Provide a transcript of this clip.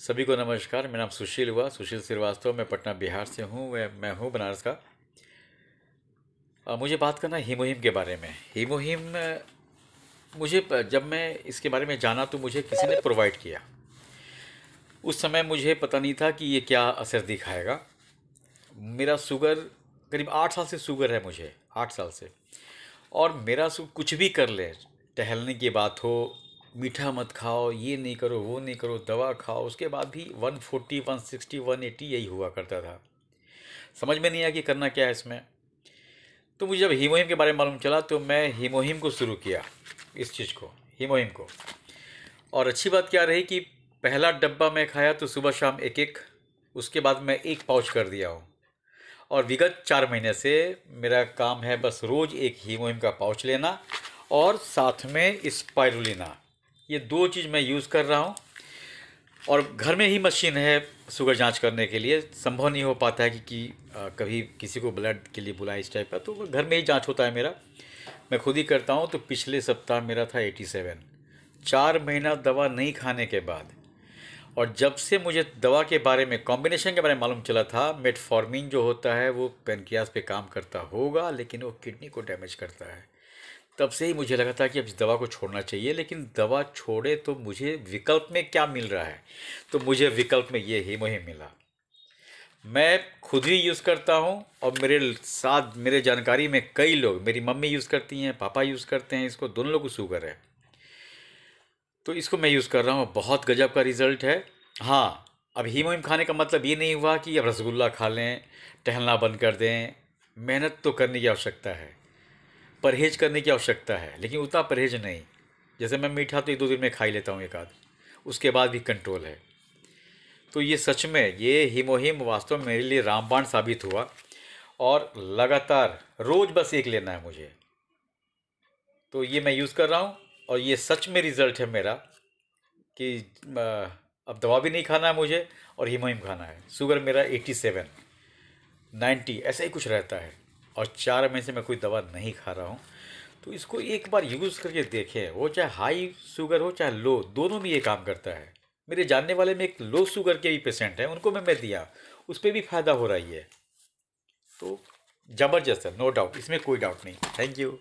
सभी को नमस्कार मेरा नाम सुशील हुआ सुशील श्रीवास्तव मैं पटना बिहार से हूँ मैं हूँ बनारस का आ, मुझे बात करना है हीमोहिम के बारे में हिमोहिम मुझे जब मैं इसके बारे में जाना तो मुझे किसी ने प्रोवाइड किया उस समय मुझे पता नहीं था कि ये क्या असर दिखाएगा मेरा शुगर करीब आठ साल से शुगर है मुझे आठ साल से और मेरा कुछ भी कर ले टहलने की बात हो मीठा मत खाओ ये नहीं करो वो नहीं करो दवा खाओ उसके बाद भी 140, 160, 180 यही हुआ करता था समझ में नहीं आया कि करना क्या है इसमें तो मुझे जब हीमोहिम के बारे में मालूम चला तो मैं हीमोहिम को शुरू किया इस चीज़ को हीमोहिम को और अच्छी बात क्या रही कि पहला डब्बा मैं खाया तो सुबह शाम एक एक उसके बाद मैं एक पाउच कर दिया हूँ और विगत चार महीने से मेरा काम है बस रोज़ एक हीमोहिम का पाउच लेना और साथ में स्पायरुलिना ये दो चीज़ मैं यूज़ कर रहा हूँ और घर में ही मशीन है शुगर जांच करने के लिए संभव नहीं हो पाता है कि, कि आ, कभी किसी को ब्लड के लिए बुलाए इस टाइप का तो घर में ही जांच होता है मेरा मैं खुद ही करता हूँ तो पिछले सप्ताह मेरा था 87 चार महीना दवा नहीं खाने के बाद और जब से मुझे दवा के बारे में कॉम्बिनेशन के बारे में मालूम चला था मेटफॉर्मिन जो होता है वो पेनकियास पे काम करता होगा लेकिन वो किडनी को डैमेज करता है तब से ही मुझे लगा था कि अब इस दवा को छोड़ना चाहिए लेकिन दवा छोड़े तो मुझे विकल्प में क्या मिल रहा है तो मुझे विकल्प में ये ही मुहिम मिला मैं खुद ही यूज़ करता हूँ और मेरे साथ मेरे जानकारी में कई लोग मेरी मम्मी यूज़ करती हैं पापा यूज़ करते हैं इसको दोनों लोग को शुगर है तो इसको मैं यूज़ कर रहा हूँ बहुत गजब का रिज़ल्ट है हाँ अब ही मुहिम खाने का मतलब ये नहीं हुआ कि अब रसगुल्ला खा लें टहलना बंद कर दें मेहनत तो करने की आवश्यकता है परहेज करने की आवश्यकता है लेकिन उतना परहेज नहीं जैसे मैं मीठा तो एक दो दिन में खा ही लेता हूँ एक आध उसके बाद भी कंट्रोल है तो ये सच में ये हिमोहिम वास्तव में मेरे लिए रामबाण साबित हुआ और लगातार रोज़ बस एक लेना है मुझे तो ये मैं यूज़ कर रहा हूँ और ये सच में रिज़ल्ट है मेरा कि अब दवा भी नहीं खाना है मुझे और हिमोहिम खाना है शुगर मेरा 87, 90 ऐसा ही कुछ रहता है और चार में से मैं कोई दवा नहीं खा रहा हूँ तो इसको एक बार यूज़ करके देखें वो चाहे हाई शुगर हो चाहे लो दोनों में ये काम करता है मेरे जानने वाले में एक लो शुगर के भी पेशेंट हैं उनको मैं मैं दिया उस पर भी फ़ायदा हो रहा है तो ज़बरदस्त है नो डाउट इसमें कोई डाउट नहीं थैंक यू